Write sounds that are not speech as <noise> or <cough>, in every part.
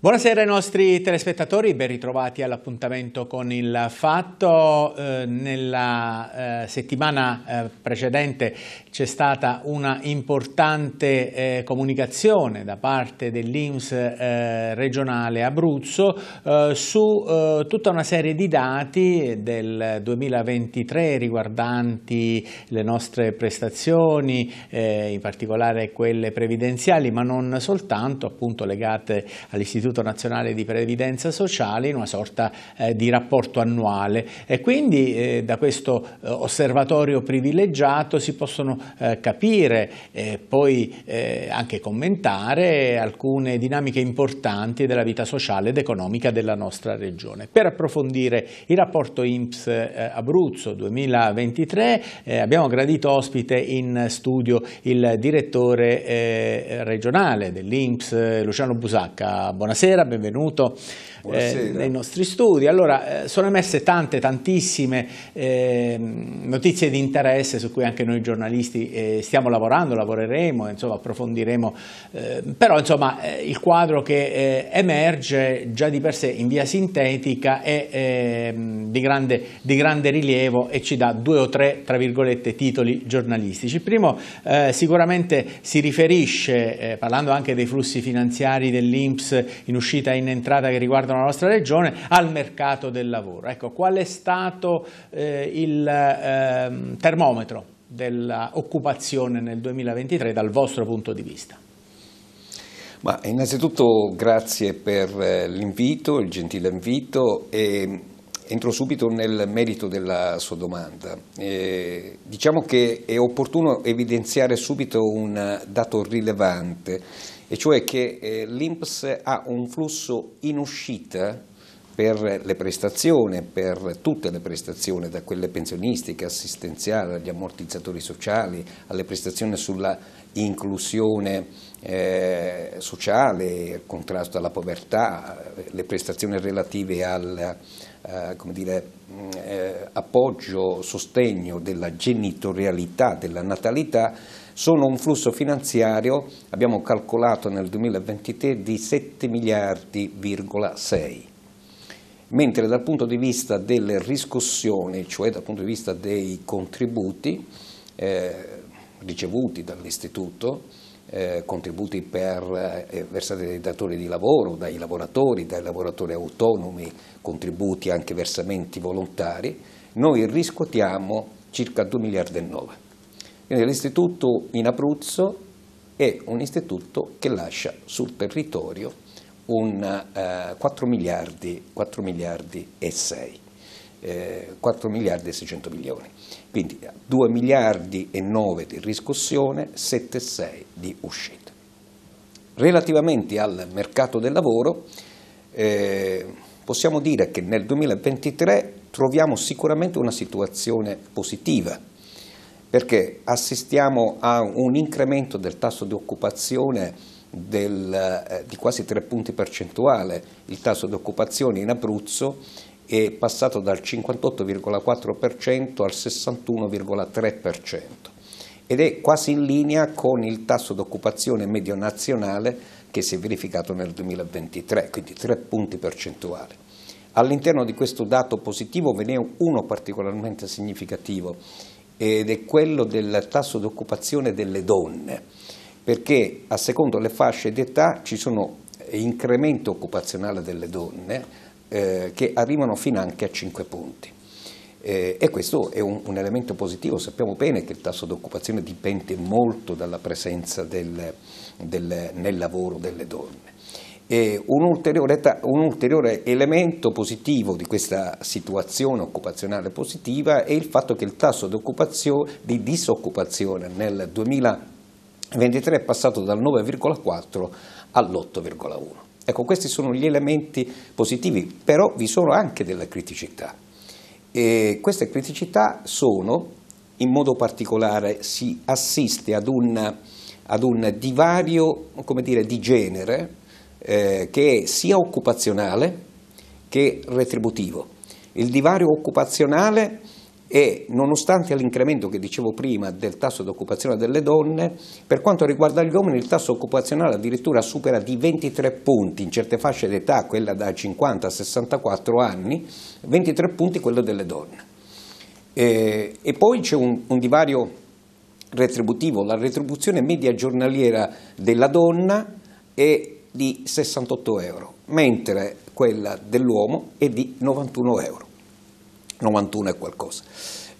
Buonasera ai nostri telespettatori, ben ritrovati all'appuntamento con il Fatto. Eh, nella eh, settimana eh, precedente c'è stata una importante comunicazione da parte dell'Inps regionale Abruzzo su tutta una serie di dati del 2023 riguardanti le nostre prestazioni, in particolare quelle previdenziali, ma non soltanto, appunto legate all'istituto dell'Istituto Nazionale di Previdenza Sociale in una sorta eh, di rapporto annuale e quindi eh, da questo eh, osservatorio privilegiato si possono capire e poi anche commentare alcune dinamiche importanti della vita sociale ed economica della nostra regione. Per approfondire il rapporto INPS Abruzzo 2023 abbiamo gradito ospite in studio il direttore regionale dell'INPS Luciano Busacca. Buonasera. Buonasera, benvenuto eh, nei nostri studi. Allora, eh, sono emesse tante, tantissime eh, notizie di interesse su cui anche noi giornalisti eh, stiamo lavorando, lavoreremo, insomma, approfondiremo, ehm, però insomma eh, il quadro che eh, emerge già di per sé in via sintetica è ehm, di grande, di, grande, rilievo e ci dà due o tre, tra virgolette, titoli giornalistici. Il primo sicuramente si riferisce, parlando anche dei flussi finanziari dell'Inps in uscita e in entrata che riguarda della nostra regione al mercato del lavoro. Ecco, qual è stato eh, il eh, termometro dell'occupazione nel 2023 dal vostro punto di vista? Ma innanzitutto grazie per eh, l'invito, il gentile invito e entro subito nel merito della sua domanda. Eh, diciamo che è opportuno evidenziare subito un dato rilevante e cioè che eh, l'INPS ha un flusso in uscita per le prestazioni, per tutte le prestazioni, da quelle pensionistiche, assistenziali, agli ammortizzatori sociali, alle prestazioni sulla inclusione eh, sociale, contrasto alla povertà, le prestazioni relative al eh, dire, mm, eh, appoggio, sostegno della genitorialità, della natalità, sono un flusso finanziario, abbiamo calcolato nel 2023, di 7 miliardi,6 mentre dal punto di vista delle riscossioni, cioè dal punto di vista dei contributi eh, ricevuti dall'istituto, eh, contributi per, eh, versati dai datori di lavoro, dai lavoratori, dai lavoratori autonomi, contributi anche versamenti volontari, noi riscuotiamo circa 2 miliardi e 9 quindi l'istituto in Abruzzo è un istituto che lascia sul territorio un, eh, 4, miliardi, 4 miliardi e 6. 4 eh, miliardi e 600 milioni, quindi 2 eh, miliardi e 9 di riscossione, e 7,6 di uscita. Relativamente al mercato del lavoro, eh, possiamo dire che nel 2023 troviamo sicuramente una situazione positiva perché assistiamo a un incremento del tasso di occupazione del, eh, di quasi 3 punti percentuale, il tasso di occupazione in Abruzzo è passato dal 58,4% al 61,3% ed è quasi in linea con il tasso di occupazione medio nazionale che si è verificato nel 2023, quindi 3 punti percentuali. All'interno di questo dato positivo ve ne è uno particolarmente significativo, ed è quello del tasso di occupazione delle donne, perché a secondo le fasce d'età ci sono incremento occupazionale delle donne eh, che arrivano fino anche a 5 punti. Eh, e questo è un, un, elemento positivo, sappiamo bene che il tasso di occupazione dipende molto dalla presenza del, del, nel lavoro delle donne. Un ulteriore, un, ulteriore elemento positivo di questa situazione occupazionale positiva è il fatto che il tasso di, disoccupazione nel 2023 è passato dal 9,4 all'8,1. Ecco, questi sono gli elementi positivi, però vi sono anche delle criticità. E queste criticità sono, in modo particolare, si assiste ad un, ad un divario dire, di genere eh, che è sia occupazionale che retributivo. Il divario occupazionale è, nonostante l'incremento che dicevo prima del tasso di occupazione delle donne, per quanto riguarda gli uomini il tasso occupazionale addirittura supera di 23 punti in certe fasce d'età, quella da 50 a 64 anni, 23 punti quello delle donne. Eh, e poi c'è un, un divario retributivo, la retribuzione media giornaliera della donna è di 68 euro, mentre quella dell'uomo è di 91 euro. 91 è qualcosa.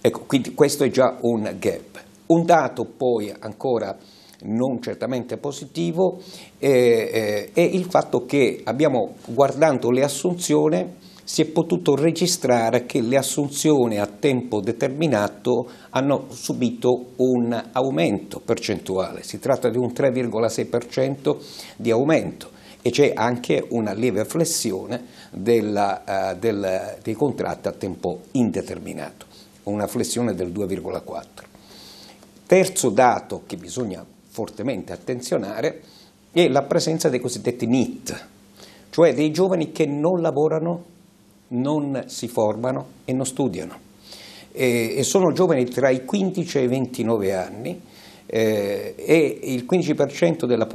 Ecco, quindi questo è già un gap. Un dato poi ancora non certamente positivo eh, eh, è il fatto che abbiamo, guardando le assunzioni, si è potuto registrare che le assunzioni a tempo determinato hanno subito un aumento percentuale, si tratta di un 3,6% di aumento e c'è anche una lieve flessione della, uh, eh, del, dei contratti a tempo indeterminato, una flessione del 2,4%. Terzo dato che bisogna fortemente attenzionare è la presenza dei cosiddetti NIT, cioè dei giovani che non lavorano, non si formano e non studiano e sono giovani tra i 15 e i 29 anni eh, e il 15% della,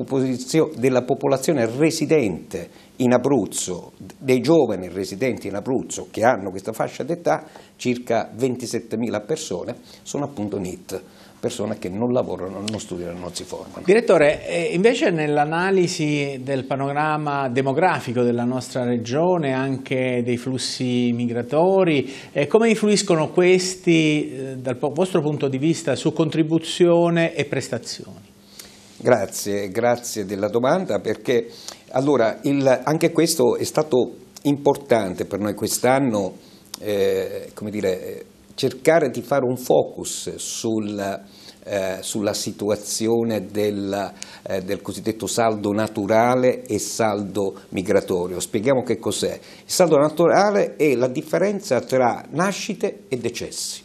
della, popolazione residente in Abruzzo, dei giovani residenti in Abruzzo che hanno questa fascia d'età, circa 27.000 persone, sono appunto NIT persone che non lavorano, non studiano, non si formano. Direttore, eh, invece nell'analisi del panorama demografico della nostra regione, anche dei flussi migratori, eh, come influiscono questi eh, dal vostro punto di vista su contribuzione e prestazioni? Grazie, grazie della domanda perché allora, il, anche questo è stato importante per noi quest'anno, eh, come dire, cercare di fare un focus sul, eh, sulla situazione del, eh, del, cosiddetto saldo naturale e saldo migratorio. Spieghiamo che cos'è. Il saldo naturale è la differenza tra nascite e decessi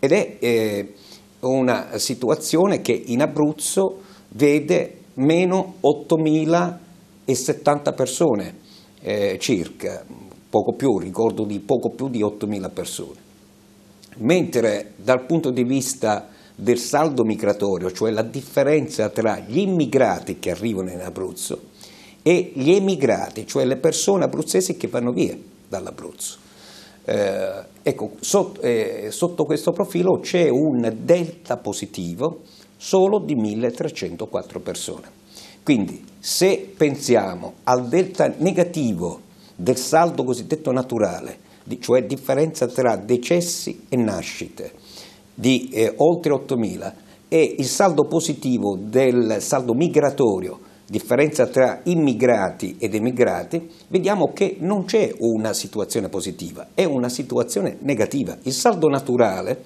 ed è eh, una situazione che in Abruzzo vede meno 8.070 persone eh, circa, poco più, ricordo di poco più di 8.000 persone mentre dal punto di vista del saldo migratorio, cioè la differenza tra gli immigrati che arrivano in Abruzzo e gli emigrati, cioè le persone abruzzesi che vanno via dall'Abruzzo. Eh, ecco, sotto, eh, sotto questo profilo c'è un delta positivo solo di 1304 persone. Quindi se pensiamo al delta negativo del saldo cosiddetto naturale cioè differenza tra decessi e nascite, di eh, oltre 8.000 e il saldo positivo del saldo migratorio, differenza tra immigrati ed emigrati, vediamo che non c'è una situazione positiva, è una situazione negativa. Il saldo naturale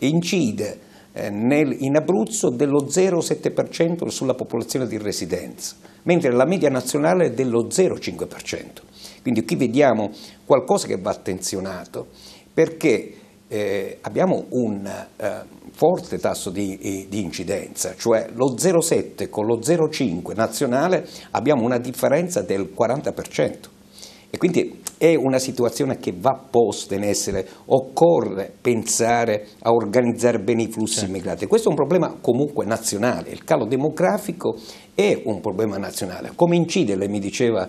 incide eh, nel, in Abruzzo dello 0,7% sulla popolazione di residenza, mentre la media nazionale è dello 0,5%. Quindi qui vediamo qualcosa che va attenzionato, perché eh, abbiamo un eh, forte tasso di, eh, di incidenza, cioè lo 0,7 con lo 0,5 nazionale abbiamo una differenza del 40%. E quindi è una situazione che va posta in essere, occorre pensare a organizzare bene i flussi certo. immigrati. Questo è un problema comunque nazionale, il calo demografico è un problema nazionale. Come incide, lei mi diceva,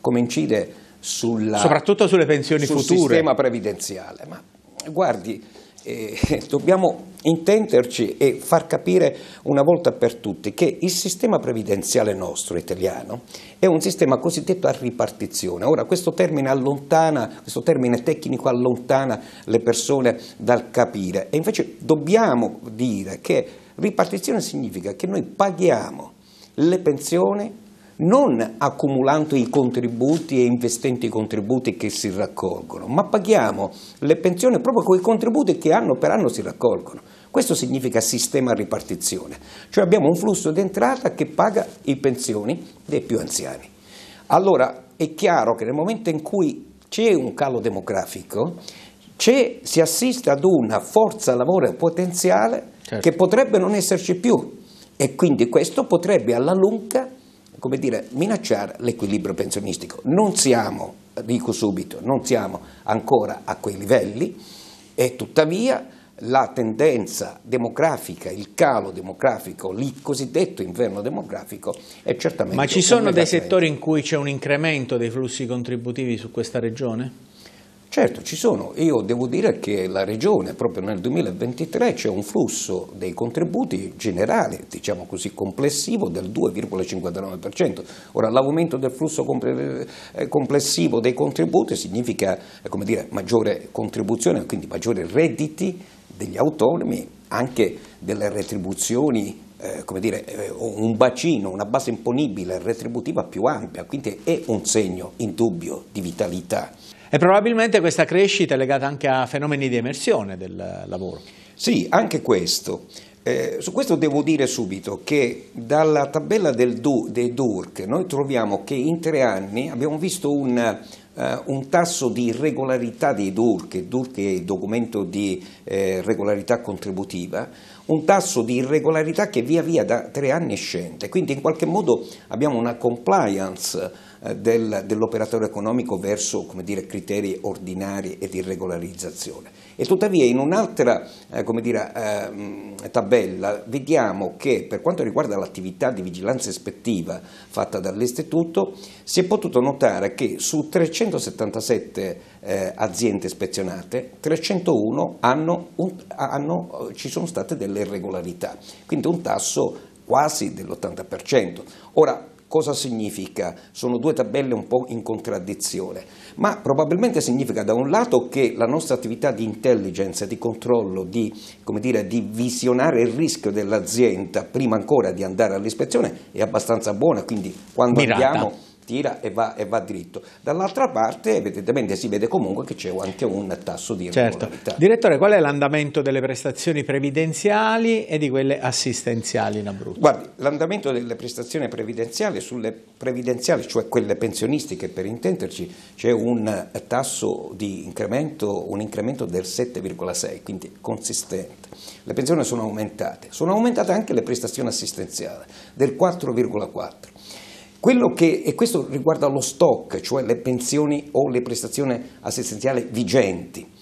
come incide sulla, soprattutto sulle pensioni sul future. Sul sistema previdenziale. Ma guardi, eh, <laughs> dobbiamo intenderci e far capire una volta per tutti che il sistema previdenziale nostro italiano è un sistema cosiddetto a ripartizione. Ora questo termine, allontana, questo termine tecnico allontana le persone dal capire e invece dobbiamo dire che ripartizione significa che noi paghiamo le pensioni non accumulando i contributi e investendo i contributi che si raccolgono, ma paghiamo le pensioni proprio con i contributi che anno per anno si raccolgono. Questo significa sistema ripartizione, cioè abbiamo un flusso di entrata che paga i pensioni dei più anziani. Allora è chiaro che nel momento in cui c'è un calo demografico, si assiste ad una forza lavoro potenziale certo. che potrebbe non esserci più e quindi questo potrebbe alla lunga come dire, minacciare l'equilibrio pensionistico. Non siamo, dico subito, non siamo ancora a quei livelli e tuttavia la tendenza demografica, il calo demografico, il cosiddetto inverno demografico è certamente... Ma ci sono dei settori in cui c'è un incremento dei flussi contributivi su questa regione? Certo, ci sono. Io devo dire che la Regione, proprio nel 2023, c'è un flusso dei contributi generale, diciamo così, complessivo del 2,59%. Ora, l'aumento del flusso eh, complessivo dei contributi significa, eh, come dire, maggiore contribuzione, quindi maggiori redditi degli autonomi, anche delle retribuzioni eh, come dire, eh, un bacino, una base imponibile retributiva più ampia, quindi è un segno indubbio di vitalità e probabilmente questa crescita è legata anche a fenomeni di emersione del lavoro. Sì, anche questo. Eh, su questo devo dire subito che dalla tabella del du, dei DURC noi troviamo che in tre anni abbiamo visto un, uh, un tasso di regolarità dei DURC, DURC è il documento di eh, regolarità contributiva, un tasso di irregolarità che via via da tre anni scende, quindi in qualche modo abbiamo una compliance eh, del, dell'operatore economico verso dire, criteri ordinari e di regolarizzazione. E tuttavia in un'altra eh, dire, ehm, tabella vediamo che per quanto riguarda l'attività di vigilanza ispettiva fatta dall'Istituto si è potuto notare che su 377 eh, aziende ispezionate 301 hanno, hanno, ci sono state delle irregolarità, quindi un tasso quasi dell'80%. Ora, Cosa significa? Sono due tabelle un po' in contraddizione, ma probabilmente significa da un lato che la nostra attività di intelligence, di controllo, di, dire, di visionare il rischio dell'azienda prima ancora di andare all'ispezione è abbastanza buona, quindi quando Mirata. andiamo tira e va, e va dritto. Dall'altra parte evidentemente si vede comunque che c'è anche un tasso di certo. Direttore, qual è l'andamento delle prestazioni previdenziali e di quelle assistenziali in Abruzzo? Guardi, l'andamento delle prestazioni previdenziali, sulle previdenziali, cioè quelle pensionistiche per intenderci, c'è un eh, tasso di incremento, un incremento del 7,6, quindi consistente. Le pensioni sono aumentate, sono aumentate anche le prestazioni assistenziali del 4,4 che, e questo riguarda lo stock, cioè le pensioni o le prestazioni assistenziali vigenti.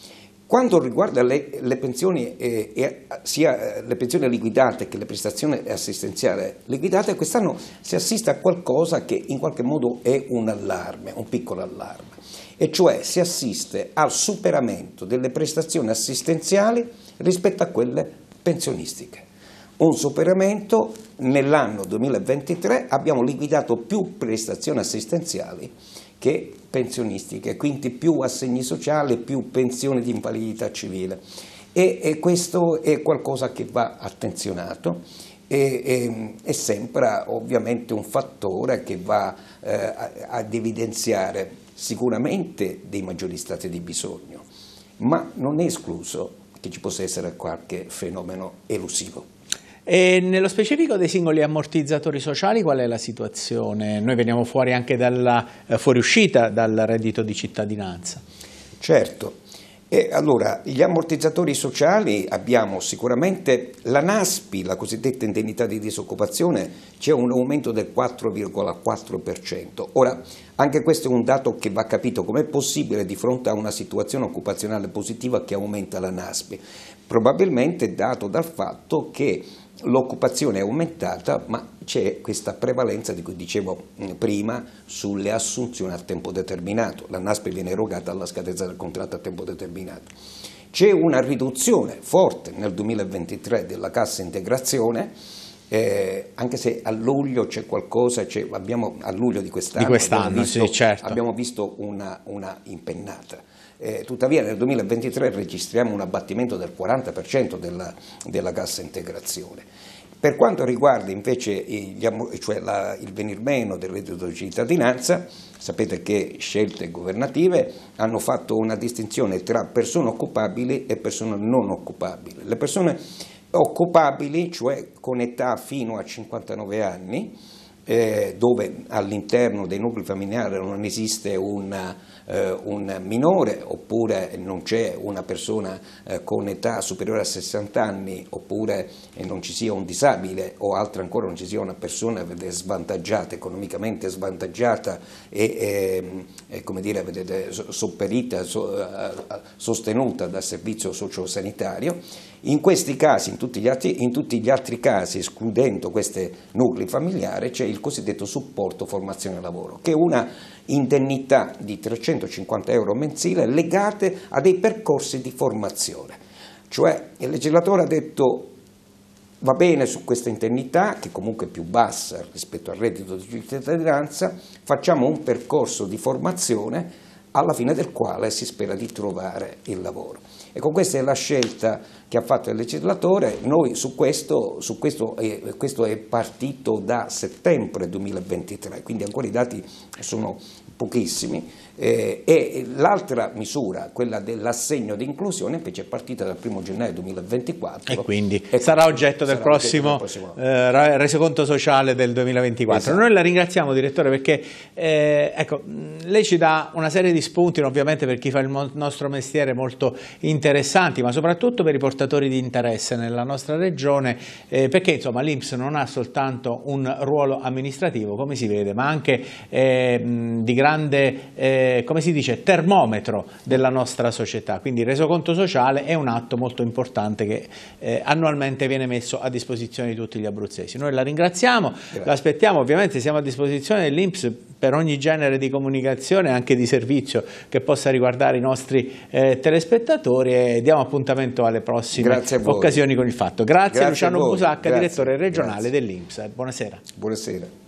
Quando riguarda le, le pensioni, eh, eh, sia le pensioni liquidate che le prestazioni assistenziali liquidate, quest'anno si assiste a qualcosa che in qualche modo è un allarme, un piccolo allarme, e cioè si assiste al superamento delle prestazioni assistenziali rispetto a quelle pensionistiche un superamento, nell'anno 2023 abbiamo liquidato più prestazioni assistenziali che pensionistiche, quindi più assegni sociali, più pensioni di invalidità civile e, e questo è qualcosa che va attenzionato e, e, e sembra ovviamente un fattore che va eh, ad evidenziare sicuramente dei maggiori stati di bisogno, ma non è escluso che ci possa essere qualche fenomeno elusivo. E nello specifico dei singoli ammortizzatori sociali qual è la situazione? Noi veniamo fuori anche dalla eh, fuoriuscita dal reddito di cittadinanza. Certo, e allora, gli ammortizzatori sociali abbiamo sicuramente la NASPI, la cosiddetta indennità di disoccupazione, c'è un aumento del 4,4%. Ora, anche questo è un dato che va capito, com'è possibile di fronte a una situazione occupazionale positiva che aumenta la NASPI? Probabilmente dato dal fatto che l'occupazione è aumentata, ma c'è questa prevalenza di cui dicevo mm, prima sulle assunzioni a tempo determinato. La NASPE viene erogata alla scadenza del contratto a tempo determinato. C'è una riduzione forte nel 2023 della cassa integrazione eh, anche se a luglio c'è qualcosa, c'è, abbiamo, a luglio di quest'anno, di quest'anno abbiamo, visto, sì, certo. abbiamo visto una, una impennata. Eh, tuttavia nel 2023 registriamo un abbattimento del 40% della, della cassa integrazione. Per quanto riguarda invece gli, cioè la, il venir meno del reddito di cittadinanza, sapete che scelte governative hanno fatto una distinzione tra persone occupabili e persone non occupabili. Le persone occupabili, cioè con età fino a 59 anni, eh, dove all'interno dei nuclei familiari non esiste un, eh, un minore oppure non c'è una persona eh, con età superiore a 60 anni oppure eh, non ci sia un disabile o altro ancora non ci sia una persona svantaggiata, economicamente svantaggiata e ehm, eh, dire, eh, sopperita, so, sostenuta dal servizio sociosanitario. In questi casi, in tutti gli altri, in tutti gli altri casi, escludendo questi nuclei familiari, c'è il cosiddetto supporto formazione lavoro, che è una indennità di 350 euro mensile legate a dei percorsi di formazione. Cioè il legislatore ha detto va bene su questa indennità, che comunque è più bassa rispetto al reddito di cittadinanza, facciamo un percorso di formazione alla fine del quale si spera di trovare il lavoro. Ecco, questa è la scelta che ha fatto il legislatore, noi su questo, su questo, eh, questo è partito da settembre 2023, quindi ancora i dati sono pochissimi, eh, e l'altra misura, quella dell'assegno di inclusione, invece è partita dal 1 gennaio 2024. E quindi e sarà oggetto del sarà prossimo, prossimo. Eh, resoconto sociale del 2024. Esatto. Noi la ringraziamo direttore perché eh, ecco, lei ci dà una serie di spunti, ovviamente per chi fa il nostro mestiere molto interessanti, ma soprattutto per riportare portatori di interesse nella nostra regione eh, perché insomma l'Inps non ha soltanto un ruolo amministrativo come si vede ma anche eh, di grande eh, come si dice termometro della nostra società quindi il resoconto sociale è un atto molto importante che eh, annualmente viene messo a disposizione di tutti gli abruzzesi noi la ringraziamo l'aspettiamo ovviamente siamo a disposizione dell'Inps per ogni genere di comunicazione e anche di servizio che possa riguardare i nostri eh, telespettatori e diamo appuntamento alle prossime prossime occasioni con il fatto. Grazie, Grazie Luciano Busacca, direttore regionale dell'IMSA. Buonasera. Buonasera.